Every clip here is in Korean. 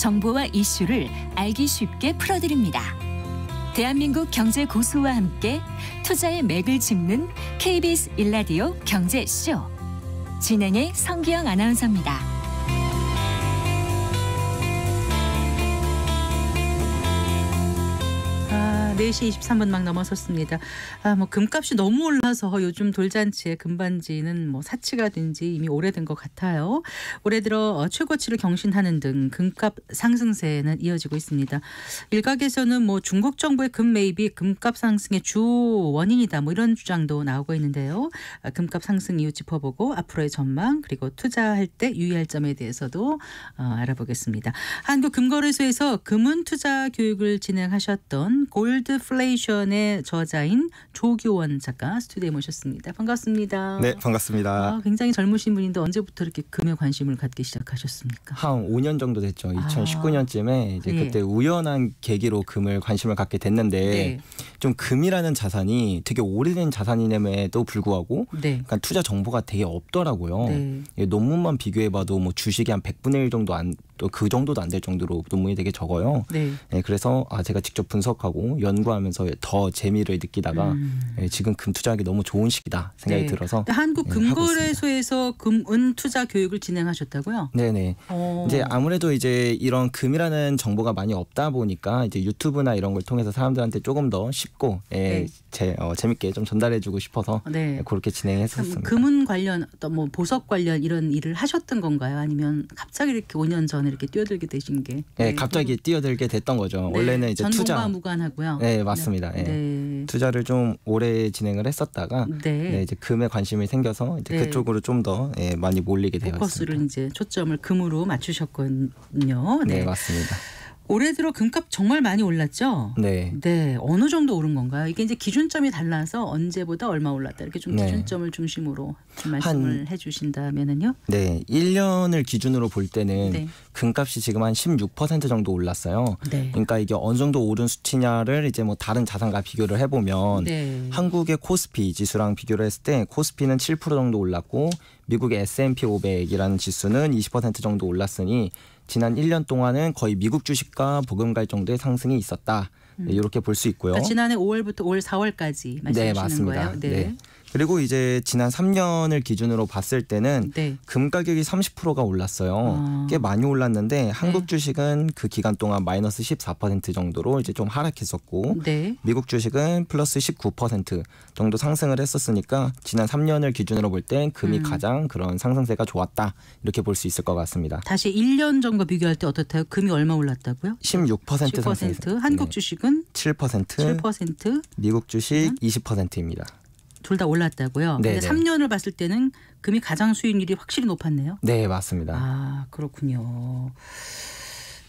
정보와 이슈를 알기 쉽게 풀어드립니다. 대한민국 경제 고수와 함께 투자의 맥을 짚는 KBS 일라디오 경제쇼. 진행의 성기영 아나운서입니다. 4시 23분 막 넘어섰습니다. 아, 뭐 금값이 너무 올라서 요즘 돌잔치에 금반지는 뭐 사치가 된지 이미 오래된 것 같아요. 올해 들어 어, 최고치를 경신하는 등 금값 상승세는 이어지고 있습니다. 일각에서는 뭐 중국 정부의 금 매입이 금값 상승의 주 원인이다 뭐 이런 주장도 나오고 있는데요. 아, 금값 상승 이유 짚어보고 앞으로의 전망 그리고 투자할 때 유의할 점에 대해서도 어, 알아보겠습니다. 한국금거래소에서 금은 투자 교육을 진행하셨던 골드 월드플레이션의 저자인 조교원 작가 스튜디오에 모셨습니다. 반갑습니다. 네, 반갑습니다. 아, 굉장히 젊으신 분인데 언제부터 이렇게 금에 관심을 갖기 시작하셨습니까? 한 5년 정도 됐죠. 2019년쯤에 아. 이제 네. 그때 우연한 계기로 금을 관심을 갖게 됐는데 네. 좀 금이라는 자산이 되게 오래된 자산임에도 불구하고 네. 그러니까 투자 정보가 되게 없더라고요. 네. 예, 논문만 비교해봐도 뭐 주식이 한 100분의 1 정도 안 또그 정도도 안 될 정도로 논문이 되게 적어요. 네. 네. 그래서 아 제가 직접 분석하고 연구하면서 더 재미를 느끼다가 음. 네, 지금 금 투자하기 너무 좋은 시기다 생각이 네. 들어서 그러니까 한국 예, 금거래소에서 금은 투자 교육을 진행하셨다고요? 네네. 오. 어. 이제 아무래도 이제 이런 금이라는 정보가 많이 없다 보니까 이제 유튜브나 이런 걸 통해서 사람들한테 조금 더 쉽고 예, 네. 재 어, 재밌게 좀 전달해주고 싶어서 네. 그렇게 진행했었습니다. 금은 관련 어떤 뭐 보석 관련 이런 일을 하셨던 건가요? 아니면 갑자기 이렇게 5년 전에 이렇게 뛰어들게 되신 게? 네, 네. 갑자기 뛰어들게 됐던 거죠. 네. 원래는 이제 투자 무관하고요. 네, 맞습니다. 네. 예. 네. 투자를 좀 오래 진행을 했었다가 네. 네 이제 금에 관심이 생겨서 이제 네. 그쪽으로 좀더 예, 많이 몰리게 되었습니다. 포커스를 이제 초점을 금으로 맞추셨군요. 네 맞습니다. 올해 들어 금값 정말 많이 올랐죠? 네. 네. 어느 정도 오른 건가요? 이게 이제 기준점이 달라서 언제보다 얼마 올랐다 이렇게 좀 네. 기준점을 중심으로 좀 말씀을 해 주신다면은요? 네. 1년을 기준으로 볼 때는 네. 금값이 지금 한 16% 정도 올랐어요. 네. 그러니까 이게 어느 정도 오른 수치냐를 이제 뭐 다른 자산과 비교를 해 보면 네. 한국의 코스피 지수랑 비교를 했을 때 코스피는 7% 정도 올랐고 미국의 S&P 500이라는 지수는 20% 정도 올랐으니 지난 1년 동안은 거의 미국 주식과 보금갈 정도의 상승이 있었다. 네, 이렇게 음. 볼수 있고요. 그러니까 지난해 5월부터 올 4월까지 말씀하시는 네, 맞습니다. 거예요. 네. 네. 그리고 이제 지난 3년을 기준으로 봤을 때는 네. 금 가격이 30%가 올랐어요. 아. 꽤 많이 올랐는데 네. 한국 주식은 그 기간 동안 마이너스 14% 정도로 이제 좀 하락했었고 네. 미국 주식은 플러스 19% 정도 상승을 했었으니까 지난 3년을 기준으로 볼 땐 금이 음. 가장 그런 상승세가 좋았다 이렇게 볼 수 있을 것 같습니다. 다시 1년 전과 비교할 때 어떻다요? 금이 얼마 올랐다고요? 16% 10% 상승. 한국 네. 주식은 7% 7% 미국 주식 20%입니다. 둘다 올랐다고요. 네, 근데 3년을 봤을 때는 금이 가장 수익률이 확실히 높았네요. 네, 맞습니다. 아, 그렇군요.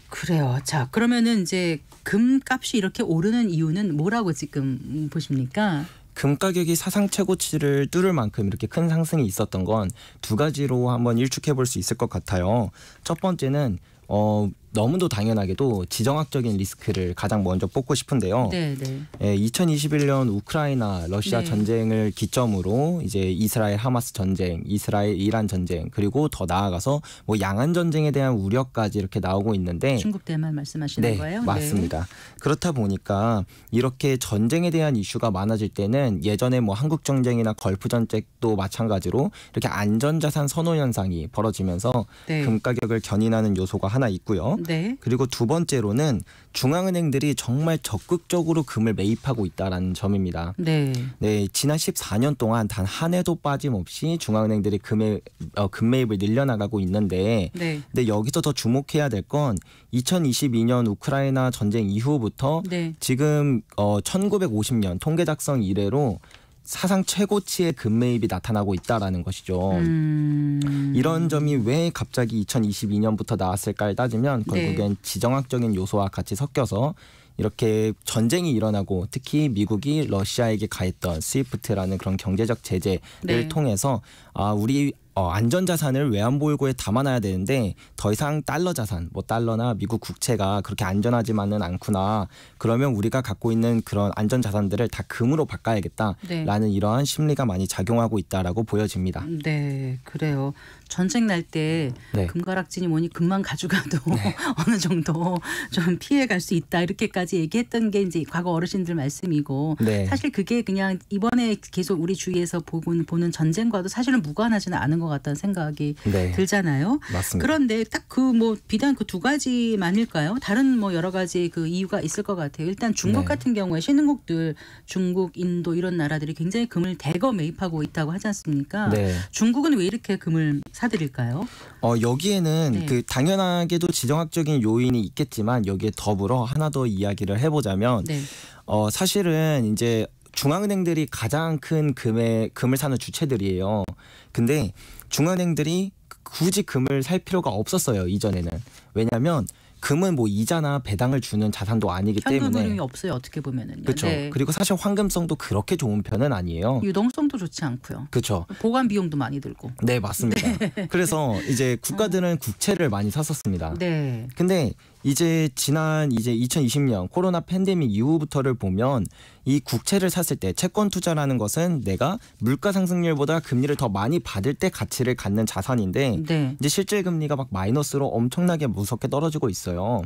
그래요. 자, 그러면은 이제 금 값이 이렇게 오르는 이유는 뭐라고 지금 보십니까? 금 가격이 사상 최고치를 뚫을 만큼 이렇게 큰 상승이 있었던 건 두 가지로 한번 일축해 볼 수 있을 것 같아요. 첫 번째는 어, 너무도 당연하게도 지정학적인 리스크를 가장 먼저 뽑고 싶은데요. 네, 네. 예, 2021년 우크라이나 러시아 네. 전쟁을 기점으로 이제 이스라엘 하마스 전쟁, 이스라엘 이란 전쟁 그리고 더 나아가서 뭐 양안 전쟁에 대한 우려까지 이렇게 나오고 있는데 중국 대만 말씀하시는 네, 거예요? 네. 맞습니다. 네. 그렇다 보니까 이렇게 전쟁에 대한 이슈가 많아질 때는 예전에 뭐 한국 전쟁이나 걸프 전쟁도 마찬가지로 이렇게 안전자산 선호 현상이 벌어지면서 네. 금 가격을 견인하는 요소가 하나 있고요. 네. 그리고 두 번째로는 중앙은행들이 정말 적극적으로 금을 매입하고 있다라는 점입니다. 네. 네, 지난 14년 동안 단 한 해도 빠짐없이 중앙은행들이 금에 어, 금 매입을 늘려나가고 있는데 네. 근데 여기서 더 주목해야 될 건 2022년 우크라이나 전쟁 이후부터 네. 지금 어, 1950년 통계 작성 이래로 사상 최고치의 금매입이 나타나고 있다라는 것이죠. 음... 이런 점이 왜 갑자기 2022년부터 나왔을까를 따지면 네. 결국엔 네. 지정학적인 요소와 같이 섞여서 이렇게 전쟁이 일어나고 특히 미국이 러시아에게 가했던 스위프트라는 그런 경제적 제재를 네. 통해서 아 우리 어, 안전 자산을 외환 보유고에 담아놔야 되는데 더 이상 달러 자산, 뭐 달러나 미국 국채가 그렇게 안전하지만은 않구나. 그러면 우리가 갖고 있는 그런 안전 자산들을 다 금으로 바꿔야겠다라는 네. 이러한 심리가 많이 작용하고 있다라고 보여집니다. 음, 네, 그래요. 전쟁 날때 네. 금가락진이 뭐니 금만 가져가도 네. 어느 정도 좀 피해 갈 수 있다 이렇게까지 얘기했던 게 이제 과거 어르신들 말씀이고 네. 사실 그게 그냥 이번에 계속 우리 주위에서 보고 보는 전쟁과도 사실은 무관하지는 않은 것 같다는 생각이 네. 들잖아요. 맞습니다. 그런데 딱 그 뭐 비단 그 두 가지만일까요? 다른 뭐 여러 가지 그 이유가 있을 것 같아요. 일단 중국 네. 같은 경우에 신흥국들 중국, 인도 이런 나라들이 굉장히 금을 대거 매입하고 있다고 하지 않습니까? 네. 중국은 왜 이렇게 금을 사들일까요? 어, 여기에는 네. 그 당연하게도 지정학적인 요인이 있겠지만 여기에 더불어 하나 더 이야기를 해보자면 네. 어, 사실은 이제 중앙은행들이 가장 큰 금에 금을 사는 주체들이에요. 근데 중앙은행들이 굳이 금을 살 필요가 없었어요 이전에는 왜냐하면 금은 뭐 이자나 배당을 주는 자산도 아니기 때문에 현금흐름이 없어요 어떻게 보면은 그렇죠 네. 그리고 사실 환금성도 그렇게 좋은 편은 아니에요 유동성도 좋지 않고요 그렇죠 보관 비용도 많이 들고 네 맞습니다 네. 그래서 이제 국가들은 국채를 많이 샀었습니다 네 근데 이제 지난 이제 2020년 코로나 팬데믹 이후부터를 보면 이 국채를 샀을 때 채권 투자라는 것은 내가 물가 상승률보다 금리를 더 많이 받을 때 가치를 갖는 자산인데 네. 이제 실제 금리가 막 마이너스로 엄청나게 무섭게 떨어지고 있어요.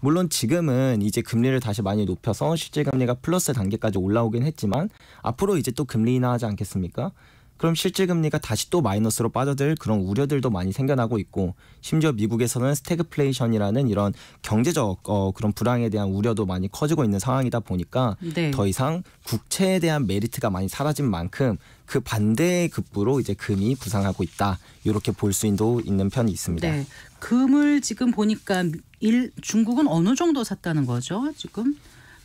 물론 지금은 이제 금리를 다시 많이 높여서 실제 금리가 플러스 단계까지 올라오긴 했지만 앞으로 이제 또 금리 인하하지 않겠습니까? 그럼 실제 금리가 다시 또 마이너스로 빠져들 그런 우려들도 많이 생겨나고 있고 심지어 미국에서는 스태그플레이션이라는 이런 경제적 어, 그런 불황에 대한 우려도 많이 커지고 있는 상황이다 보니까 네. 더 이상 국채에 대한 메리트가 많이 사라진 만큼 그 반대의 급부로 이제 금이 부상하고 있다. 이렇게 볼 수도 있는 편이 있습니다. 네. 금을 지금 보니까 일, 중국은 어느 정도 샀다는 거죠? 지금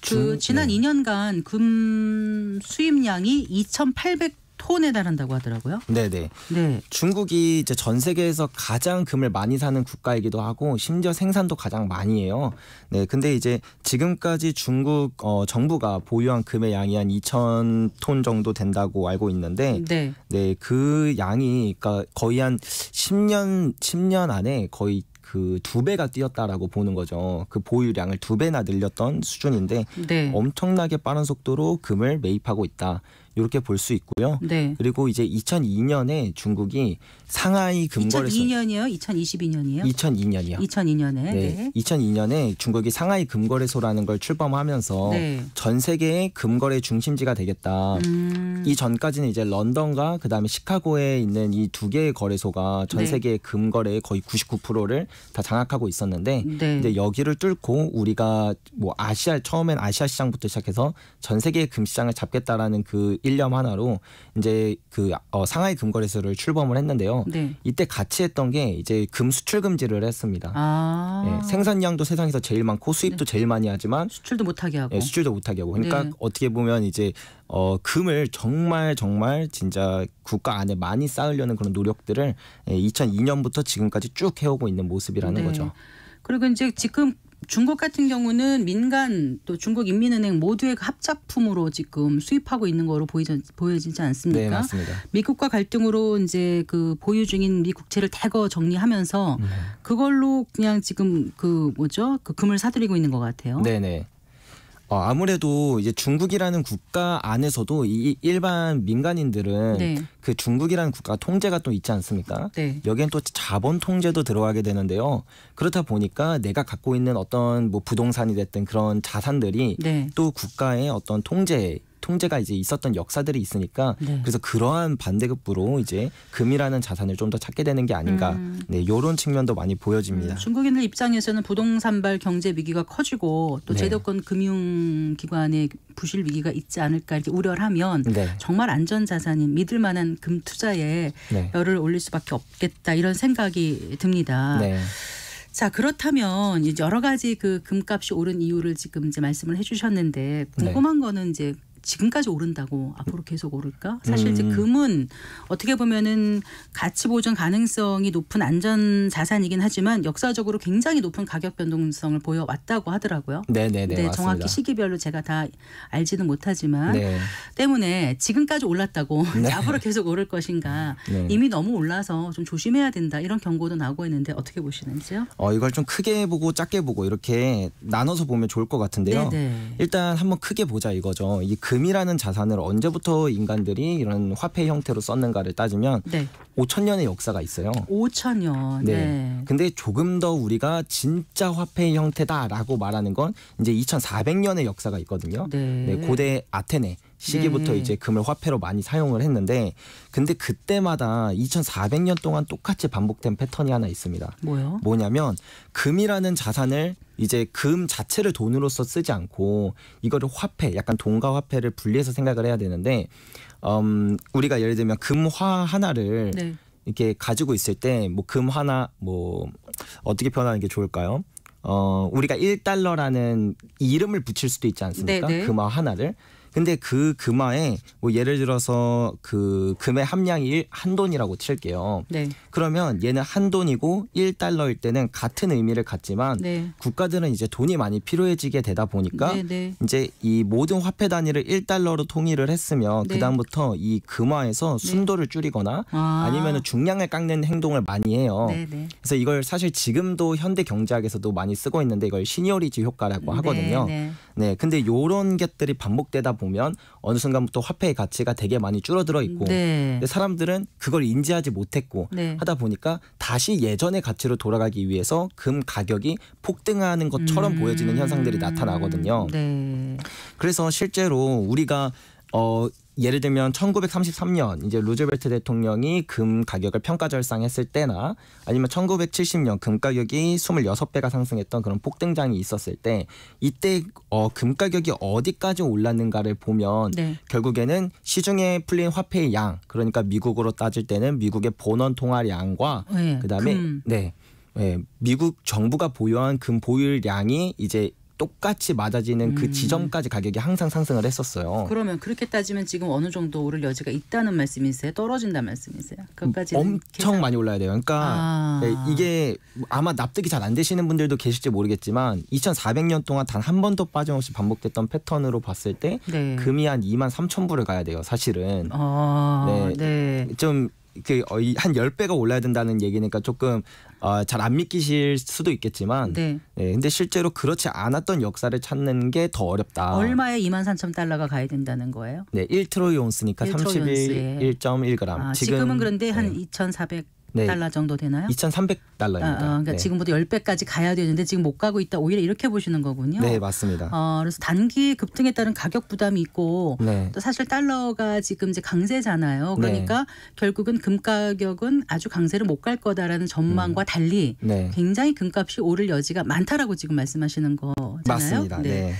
그 중, 지난 네. 2년간 금 수입량이 2,800 톤에 달한다고 하더라고요. 네네. 네. 중국이 이제 전 세계에서 가장 금을 많이 사는 국가이기도 하고 심지어 생산도 가장 많이 해요. 네. 근데 이제 지금까지 중국 어, 정부가 보유한 금의 양이 한 2천 톤 정도 된다고 알고 있는데 네. 네. 그 양이 그러니까 거의 한 10년 10년 안에 거의 그 두 배가 뛰었다라고 보는 거죠. 그 보유량을 두 배나 늘렸던 수준인데 네. 엄청나게 빠른 속도로 금을 매입하고 있다. 이렇게 볼 수 있고요. 네. 그리고 이제 2002년에 중국이 상하이 금거래소 2002년이요? 2022년이요? 2002년이요. 2002년에 네. 네. 2002년에 중국이 상하이 금거래소라는 걸 출범하면서 네. 전 세계의 금거래 중심지가 되겠다. 음. 이 전까지는 이제 런던과 그다음에 시카고에 있는 이 두 개의 거래소가 전 네. 세계의 금거래의 거의 99%를 다 장악하고 있었는데 네. 이제 여기를 뚫고 우리가 뭐 아시아 처음엔 아시아 시장부터 시작해서 전 세계의 금 시장을 잡겠다라는 그 일념 하나로 이제 그 어, 상하이 금거래소를 출범을 했는데요. 네. 이때 같이 했던 게 이제 금 수출 금지를 했습니다. 아. 예, 생산량도 세상에서 제일 많고 수입도 네. 제일 많이 하지만 수출도 못하게 하고 예, 수출도 못하게 하고 그러니까 네. 어떻게 보면 이제 어, 금을 정말 정말 진짜 국가 안에 많이 쌓으려는 그런 노력들을 예, 2002년부터 지금까지 쭉 해오고 있는 모습이라는 네. 거죠. 그리고 이제 지금 중국 같은 경우는 민간 또 중국 인민은행 모두의 합작품으로 지금 수입하고 있는 거로 보이지, 보여지지 않습니까? 네, 맞습니다. 미국과 갈등으로 이제 그 보유 중인 미 국채를 대거 정리하면서 음. 그걸로 그냥 지금 그 뭐죠? 그 금을 사들이고 있는 것 같아요. 네, 네. 어, 아무래도 이제 중국이라는 국가 안에서도 이 일반 민간인들은 네. 그 중국이라는 국가 통제가 또 있지 않습니까? 네. 여기엔 또 자본 통제도 들어가게 되는데요. 그렇다 보니까 내가 갖고 있는 어떤 뭐 부동산이 됐든 그런 자산들이 네. 또 국가의 어떤 통제 통제가 이제 있었던 역사들이 있으니까 네. 그래서 그러한 반대급부로 이제 금이라는 자산을 좀 더 찾게 되는 게 아닌가 음. 네 요런 측면도 많이 보여집니다. 음, 중국인들 입장에서는 부동산발 경제 위기가 커지고 또 네. 제도권 금융기관의 부실 위기가 있지 않을까 이렇게 우려를 하면 네. 정말 안전 자산인 믿을 만한 금 투자에 네. 열을 올릴 수밖에 없겠다 이런 생각이 듭니다. 네. 자 그렇다면 이제 여러 가지 그 금값이 오른 이유를 지금 이제 말씀을 해주셨는데 네. 궁금한 네. 거는 이제 지금까지 오른다고 앞으로 음. 계속 오를까? 사실 이제 음. 금은 어떻게 보면은 가치 보존 가능성이 높은 안전 자산이긴 하지만 역사적으로 굉장히 높은 가격 변동성을 보여왔다고 하더라고요. 네네네. 네, 네, 정확히 시기별로 제가 다 알지는 못하지만 네. 때문에 지금까지 올랐다고 네. 앞으로 계속 오를 것인가 네. 이미 너무 올라서 좀 조심해야 된다 이런 경고도 나오고 있는데 어떻게 보시는지요? 어 이걸 좀 크게 보고 작게 보고 이렇게 나눠서 보면 좋을 것 같은데요. 네네. 일단 한번 크게 보자 이거죠. 이 그 금이라는 자산을 언제부터 인간들이 이런 화폐 형태로 썼는가를 따지면 네. 5천 년의 역사가 있어요. 5천 년. 네. 네. 근데 조금 더 우리가 진짜 화폐 형태다라고 말하는 건 이제 2,400년의 역사가 있거든요. 네. 네 고대 아테네 시기부터 네. 이제 금을 화폐로 많이 사용을 했는데 근데 그때마다 2400년 동안 똑같이 반복된 패턴이 하나 있습니다. 뭐요? 뭐냐면 금이라는 자산을 이제 금 자체를 돈으로서 쓰지 않고 이거를 화폐, 약간 돈과 화폐를 분리해서 생각을 해야 되는데 음 우리가 예를 들면 금화 하나를 네. 이렇게 가지고 있을 때 뭐금 하나 뭐 어떻게 표현하는 게 좋을까요? 어 우리가 1달러라는 이름을 붙일 수도 있지 않습니까? 네, 네. 금화 하나를 근데 그 금화에 뭐 예를 들어서 그 금의 함량이 한 돈이라고 칠게요. 네. 그러면 얘는 한 돈이고 1달러일 때는 같은 의미를 갖지만 네. 국가들은 이제 돈이 많이 필요해지게 되다 보니까 네, 네. 이제 이 모든 화폐 단위를 1달러로 통일을 했으면 네. 그다음부터 이 금화에서 네. 순도를 줄이거나 아. 니면 중량을 깎는 행동을 많이 해요. 그래서 이걸 사실 지금도 현대 경제학에서도 많이 쓰고 있는데 이걸 시니어리지 효과라고 하거든요. 네. 근데 요런 것들이 반복되다 보면 보면 어느 순간부터 화폐의 가치가 되게 많이 줄어들어 있고 네. 근데 사람들은 그걸 인지하지 못했고 네. 하다 보니까 다시 예전의 가치로 돌아가기 위해서 금 가격이 폭등하는 것처럼 음. 보여지는 현상들이 나타나거든요. 네. 그래서 실제로 우리가 어 예를 들면 1933년 이제 루즈벨트 대통령이 금 가격을 평가 절상했을 때나 아니면 1970년 금 가격이 26배가 상승했던 그런 폭등장이 있었을 때 이때 어, 금 가격이 어디까지 올랐는가를 보면 네. 결국에는 시중에 풀린 화폐의 양 그러니까 미국으로 따질 때는 미국의 본원 통화량과 네, 그다음에 금. 네. 예, 미국 정부가 보유한 금 보유량이 이제 똑같이 맞아지는 그 음. 지점까지 가격이 항상 상승을 했었어요. 그러면 그렇게 따지면 지금 어느 정도 오를 여지가 있다는 말씀이세요? 떨어진다 말씀이세요? 그까지 엄청 계산... 많이 올라야 돼요. 그러니까 아. 네, 이게 아마 납득이 잘 안 되시는 분들도 계실지 모르겠지만 2,400년 동안 단 한 번도 빠짐없이 반복됐던 패턴으로 봤을 때 네. 금이 한 2만 3천 불을 가야 돼요. 사실은. 아. 네. 네. 좀 그한 1 0배가 올라야 된다는 얘기니까 조금 어, 잘 안 믿기실 수도 있겠지만 네. 네. 근데 실제로 그렇지 않았던 역사를 찾는 게 더 어렵다. 얼마에 2만 3천 달러가 가야 된다는 거예요? 네, 1트로이 온스니까 31.1g. 예. 아, 지금, 지금은 그런데 한2,400 네. 달러 정도 되나요? 2,300달러입니다. 아, 아, 그러니까 네. 지금부터 10배까지 가야 되는데 지금 못 가고 있다. 오히려 이렇게 보시는 거군요. 네, 맞습니다. 어, 그래서 단기 급등에 따른 가격 부담이 있고 네. 또 사실 달러가 지금 이제 강세잖아요. 그러니까 네. 결국은 금 가격은 아주 강세를 못 갈 거다라는 전망과 음. 달리 네. 굉장히 금값이 오를 여지가 많다라고 지금 말씀하시는 거잖아요. 맞습니다. 네. 네.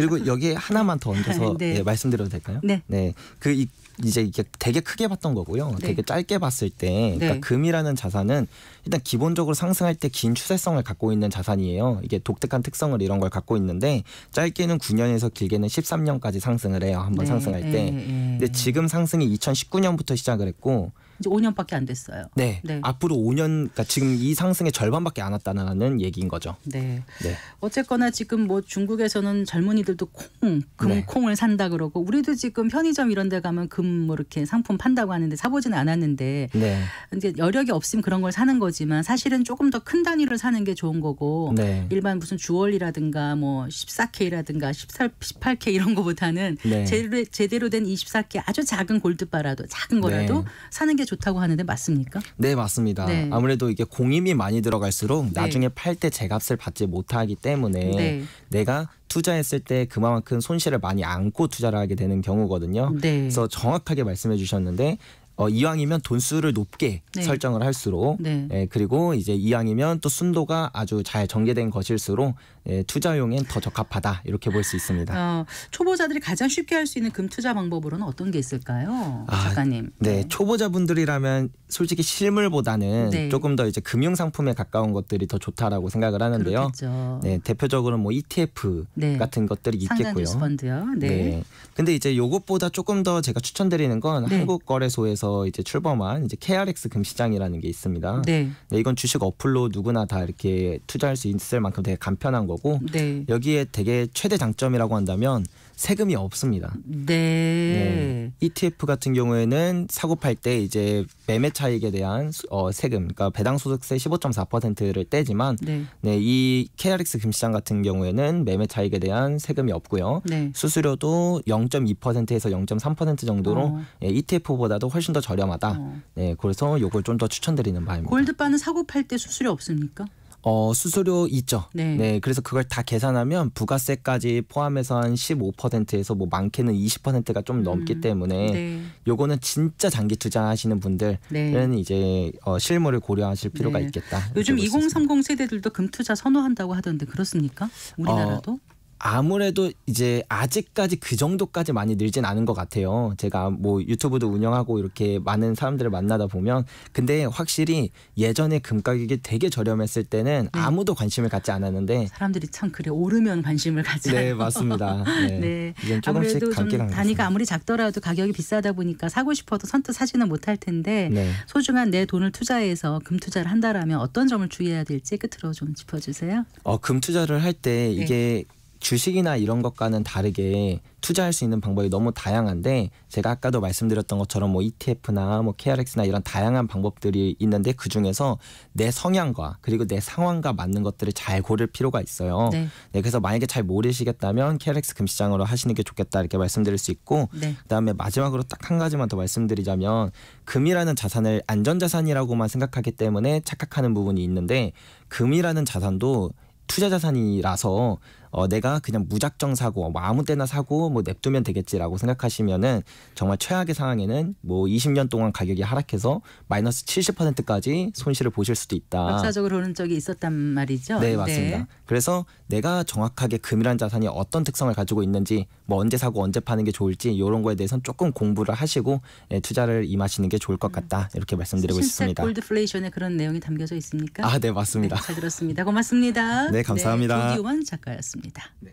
그리고 여기에 하나만 더 얹어서 네. 예, 말씀드려도 될까요? 네. 네. 그 이, 이제 이게 되게 크게 봤던 거고요. 네. 되게 짧게 봤을 때 네. 그러니까 금이라는 자산은 일단 기본적으로 상승할 때 긴 추세성을 갖고 있는 자산이에요. 이게 독특한 특성을 이런 걸 갖고 있는데 짧게는 9년에서 길게는 13년까지 상승을 해요. 한번 네. 상승할 때. 예, 예. 근데 지금 상승이 2019년부터 시작을 했고 이제 5년밖에 안 됐어요. 네. 네. 앞으로 5년 그러니까 지금 이 상승의 절반밖에 안 왔다는 얘기인 거죠. 네. 네. 어쨌거나 지금 뭐 중국에서는 젊은이들도 콩, 금콩을 네. 산다 그러고 우리도 지금 편의점 이런 데 가면 금 뭐 이렇게 상품 판다고 하는데 사보진 않았는데 네. 이제 여력이 없으면 그런 걸 사는 거지만 사실은 조금 더 큰단위로 사는 게 좋은 거고 네. 일반 무슨 주얼리라든가 뭐 14K라든가 14, 18K 이런 거보다는 네. 제대로, 제대로 된 24K 아주 작은 골드바라도 작은 거라도 네. 사는 게 좋다고 하는데 맞습니까? 네 맞습니다. 네. 아무래도 이게 공임이 많이 들어갈수록 네. 나중에 팔 때 제값을 받지 못하기 때문에 네. 내가 투자했을 때 그만큼 손실을 많이 안고 투자를 하게 되는 경우거든요. 네. 그래서 정확하게 말씀해 주셨는데 어, 이왕이면 돈수를 높게 네. 설정을 할수록 네. 예, 그리고 이제 이왕이면 또 순도가 아주 잘 전개된 것일수록 예, 투자용엔 더 적합하다 이렇게 볼 수 있습니다. 어, 초보자들이 가장 쉽게 할 수 있는 금 투자 방법으로는 어떤 게 있을까요, 아, 작가님? 네, 네. 초보자분들이라면 솔직히 실물보다는 네. 조금 더 이제 금융 상품에 가까운 것들이 더 좋다라고 생각을 하는데요. 그렇겠죠. 네, 대표적으로 뭐 ETF 네. 같은 것들이 있겠고요. 펀드요. 네. 네. 근데 이제 요것보다 조금 더 제가 추천드리는 건 한국 거래소에서 2 0서 이제 출범한 이제 KRX 금시장이라는 게 있습니다. 네. 네, 이건 주식 어플로 누구나 다 이렇게 투자할 수 있을 만큼 되게 간편한 거고 네. 여기에 되게 최대 장점이라고 한다면 세금이 없습니다. 네. 네. ETF 같은 경우에는 사고 팔 때 이제 매매 차익에 대한 어, 세금, 그러니까 배당 소득세 15.4%를 떼지만, 네. 네. 이 KRX 금시장 같은 경우에는 매매 차익에 대한 세금이 없고요. 네. 수수료도 0.2%에서 0.3% 정도로 어. 네, 예, ETF보다도 훨씬 더 저렴하다. 어. 네, 그래서 요걸 좀 더 추천드리는 바입니다. 골드바는 사고 팔 때 수수료 없습니까? 어, 수수료 있죠. 네. 네. 그래서 그걸 다 계산하면 부가세까지 포함해서 한 15%에서 뭐 많게는 20%가 좀 넘기 음. 때문에 네. 요거는 진짜 장기 투자하시는 분들은 네. 이제 어, 실물을 고려하실 필요가 네. 있겠다. 요즘 2030 세대들도 금 투자 선호한다고 하던데 그렇습니까? 우리나라도? 어, 아무래도 이제 아직까지 그 정도까지 많이 늘진 않은 것 같아요. 제가 뭐 유튜브도 운영하고 이렇게 많은 사람들을 만나다 보면 근데 확실히 예전에 금 가격이 되게 저렴했을 때는 네. 아무도 관심을 갖지 않았는데 사람들이 참 그래 오르면 관심을 가지요네 맞습니다. 네, 네. 아무래도 좀 단위가 니다 아무리 작더라도 가격이 비싸다 보니까 사고 싶어도 선뜻 사지는 못할 텐데 네. 소중한 내 돈을 투자해서 금 투자를 한다라면 어떤 점을 주의해야 될지 끝으로 좀 짚어주세요. 어금 투자를 할때 네. 이게 주식이나 이런 것과는 다르게 투자할 수 있는 방법이 너무 다양한데 제가 아까도 말씀드렸던 것처럼 뭐 ETF나 뭐 KRX나 이런 다양한 방법들이 있는데 그 중에서 내 성향과 그리고 내 상황과 맞는 것들을 잘 고를 필요가 있어요. 네. 네 그래서 만약에 잘 모르시겠다면 KRX 금시장으로 하시는 게 좋겠다 이렇게 말씀드릴 수 있고 네. 그다음에 마지막으로 딱 한 가지만 더 말씀드리자면 금이라는 자산을 안전자산이라고만 생각하기 때문에 착각하는 부분이 있는데 금이라는 자산도 투자 자산이라서 어, 내가 그냥 무작정 사고 뭐 아무 때나 사고 뭐 냅두면 되겠지라고 생각하시면은 정말 최악의 상황에는 뭐 20년 동안 가격이 하락해서 마이너스 70%까지 손실을 보실 수도 있다. 역사적으로 오른 적이 있었단 말이죠. 네 맞습니다. 네. 그래서 내가 정확하게 금이란 자산이 어떤 특성을 가지고 있는지 뭐 언제 사고 언제 파는 게 좋을지 이런 거에 대해서 조금 공부를 하시고 예, 투자를 임하시는 게 좋을 것 같다 음. 이렇게 말씀드리고 있습니다. 골드플레이션에 그런 내용이 담겨져 있습니까? 아네 맞습니다. 네, 잘 들었습니다. 고맙습니다. 네 감사합니다. 네, 조기원 작가였습니다. 하겠습니다. 네.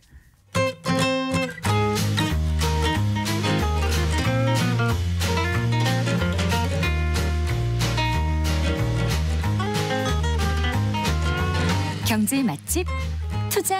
경제 맛집 투자